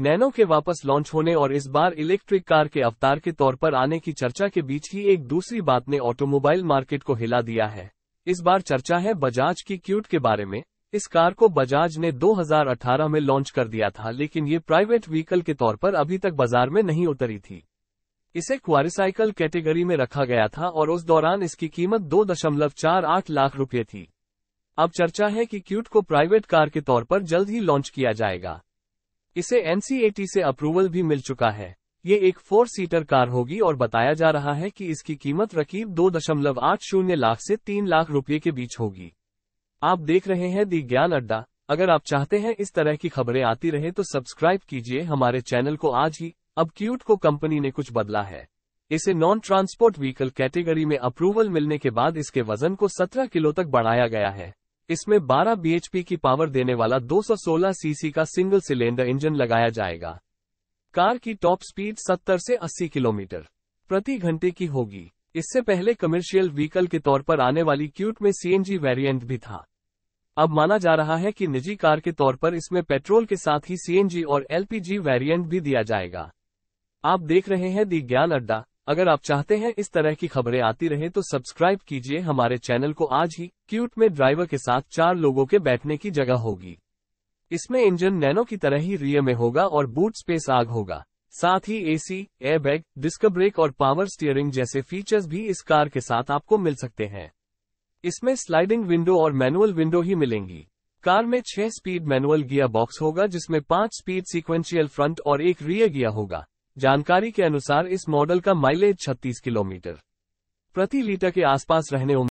nano के वापस launch होने और इस बार इलेक्ट्रिक कार के अवतार के तौर पर आने की चर्चा के बीच ही एक दूसरी बात ने ऑटोमोबाइल मार्केट को हिला दिया है इस बार चर्चा है बजाज की क्यूट के बारे में इस कार को बजाज ने 2018 में लॉन्च कर दिया था लेकिन ये प्राइवेट व्हीकल के तौर पर अभी तक बाजार में नहीं उतरी थी इसे क्वारिसाइकल कैटेगरी में रखा गया था और उस दौरान इसकी कीमत 2.48 लाख रूपये थी अब चर्चा है कि क्यूट को प्राइवेट कार के तौर पर जल्द ही लॉन्च किया जाएगा इसे एनसीएटी से अप्रूवल भी मिल चुका है ये एक फोर सीटर कार होगी और बताया जा रहा है कि इसकी कीमत रकीब दो दशमलव आठ शून्य लाख से तीन लाख रुपए के बीच होगी आप देख रहे हैं दी ज्ञान अड्डा अगर आप चाहते हैं इस तरह की खबरें आती रहे तो सब्सक्राइब कीजिए हमारे चैनल को आज ही अब क्यूट को कंपनी ने कुछ बदला है इसे नॉन ट्रांसपोर्ट व्हीकल कैटेगरी में अप्रूवल मिलने के बाद इसके वजन को 17 किलो तक बढ़ाया गया है इसमें 12 bhp की पावर देने वाला 216 सीसी का सिंगल सिलेंडर इंजन लगाया जाएगा कार की टॉप स्पीड 70 से 80 किलोमीटर प्रति घंटे की होगी इससे पहले कमर्शियल व्हीकल के तौर पर आने वाली क्यूट में सीएनजी वेरिएंट भी था अब माना जा रहा है कि निजी कार के तौर पर इसमें पेट्रोल के साथ ही सीएनजी और एलपीजी वेरिएंट भी दिया जाएगा आप देख रहे हैं दी ज्ञान अड्डा अगर आप चाहते हैं इस तरह की खबरें आती रहे तो सब्सक्राइब कीजिए हमारे चैनल को आज ही क्यूट में ड्राइवर के साथ चार लोगों के बैठने की जगह होगी इसमें इंजन नैनो की तरह ही रियर में होगा और बूट स्पेस आग होगा साथ ही एसी एयरबैग डिस्क ब्रेक और पावर स्टीयरिंग जैसे फीचर्स भी इस कार के साथ आपको मिल सकते हैं इसमें स्लाइडिंग विंडो और मैनुअल विंडो ही मिलेंगी कार में छह स्पीड मैनुअल गियर बॉक्स होगा जिसमें पांच स्पीड सीक्वेंशियल फ्रंट और एक रियर गियर होगा जानकारी के अनुसार इस मॉडल का माइलेज 36 किलोमीटर प्रति लीटर के आसपास रहने